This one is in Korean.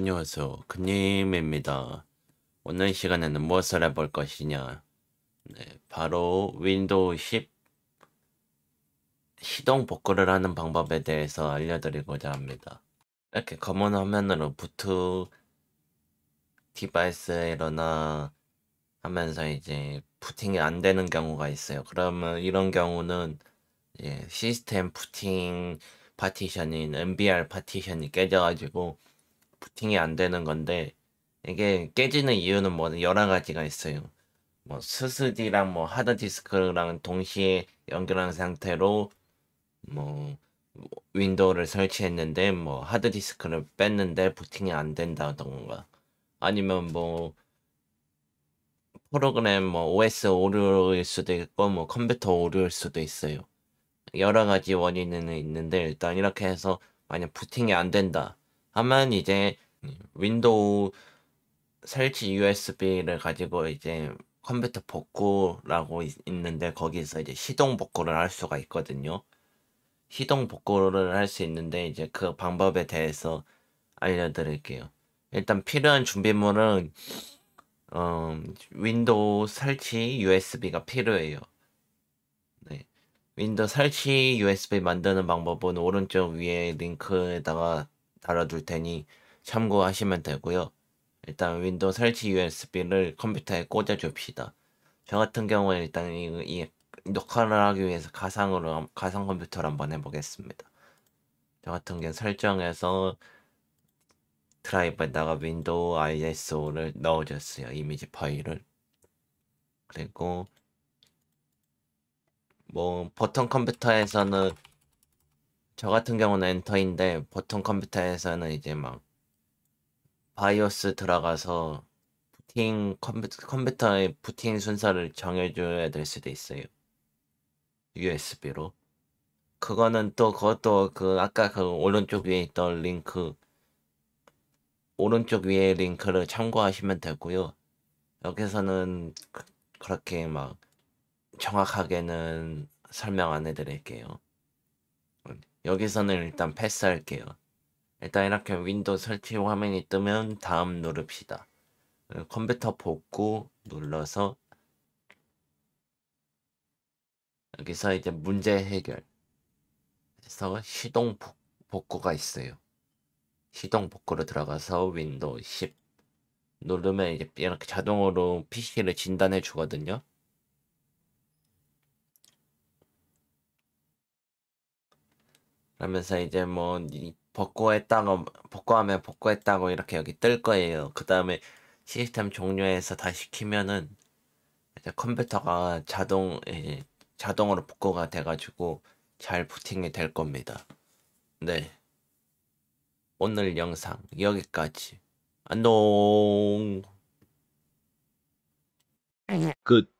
안녕하세요. 금님입니다. 오늘 시간에는 무엇을 해볼 것이냐? 네, 바로 윈도우 10 시동 복구를 하는 방법에 대해서 알려드리고자 합니다. 이렇게 검은 화면으로 부트 디바이스에 일어나 하면서 이제 부팅이 안 되는 경우가 있어요. 그러면 이런 경우는 예, 시스템 부팅 파티션인 MBR 파티션이 깨져가지고 부팅이 안 되는 건데 이게 깨지는 이유는 뭐 여러 가지가 있어요. 뭐 스스디랑 뭐 하드디스크랑 동시에 연결한 상태로 뭐 윈도우를 설치했는데 뭐 하드디스크를 뺐는데 부팅이 안 된다던가 아니면 뭐 프로그램 뭐 OS 오류일 수도 있고 뭐 컴퓨터 오류일 수도 있어요. 여러 가지 원인은 있는데 일단 이렇게 해서 만약 부팅이 안 된다 다만 이제 윈도우 설치 USB를 가지고 이제 컴퓨터 복구라고 있는데 거기서 이제 시동 복구를 할 수가 있거든요. 시동 복구를 할 수 있는데 이제 그 방법에 대해서 알려드릴게요. 일단 필요한 준비물은 어, 윈도우 설치 USB가 필요해요. 네. 윈도우 설치 USB 만드는 방법은 오른쪽 위에 링크에다가 달아둘 테니 참고하시면 되고요. 일단 윈도우 설치 USB를 컴퓨터에 꽂아줍시다. 저 같은 경우는 일단 이, 이 녹화를 하기 위해서 가상으로 가상 컴퓨터를 한번 해보겠습니다. 저 같은 경우 설정에서 드라이브에다가 윈도우 ISO를 넣어줬어요. 이미지 파일을. 그리고 뭐 보통 컴퓨터에서는 저 같은 경우는 엔터인데 보통 컴퓨터에서는 이제 막 바이오스 들어가서 부팅 컴퓨터, 의 부팅 순서를 정해줘야 될 수도 있어요. USB로. 그거는 또 그것도 그 아까 그 오른쪽 위에 있던 링크 오른쪽 위에 링크를 참고하시면 되고요. 여기서는 그, 그렇게 막 정확하게는 설명 안 해드릴게요. 여기서는 일단 패스할게요. 일단 이렇게 윈도우 설치 화면이 뜨면 다음 누릅시다. 컴퓨터 복구 눌러서 여기서 이제 문제 해결 해서 시동 복구가 있어요. 시동 복구로 들어가서 윈도우 10 누르면 이제 이렇게 자동으로 PC를 진단해 주거든요. 그러면서 이제 뭐 복구했다고 복구하면 복구했다고 이렇게 여기 뜰 거예요. 그 다음에 시스템 종료해서 다시 키면은 이제 컴퓨터가 자동 이제 예, 자동으로 복구가 돼가지고 잘 부팅이 될 겁니다. 네. 오늘 영상 여기까지. 안녕. 끝.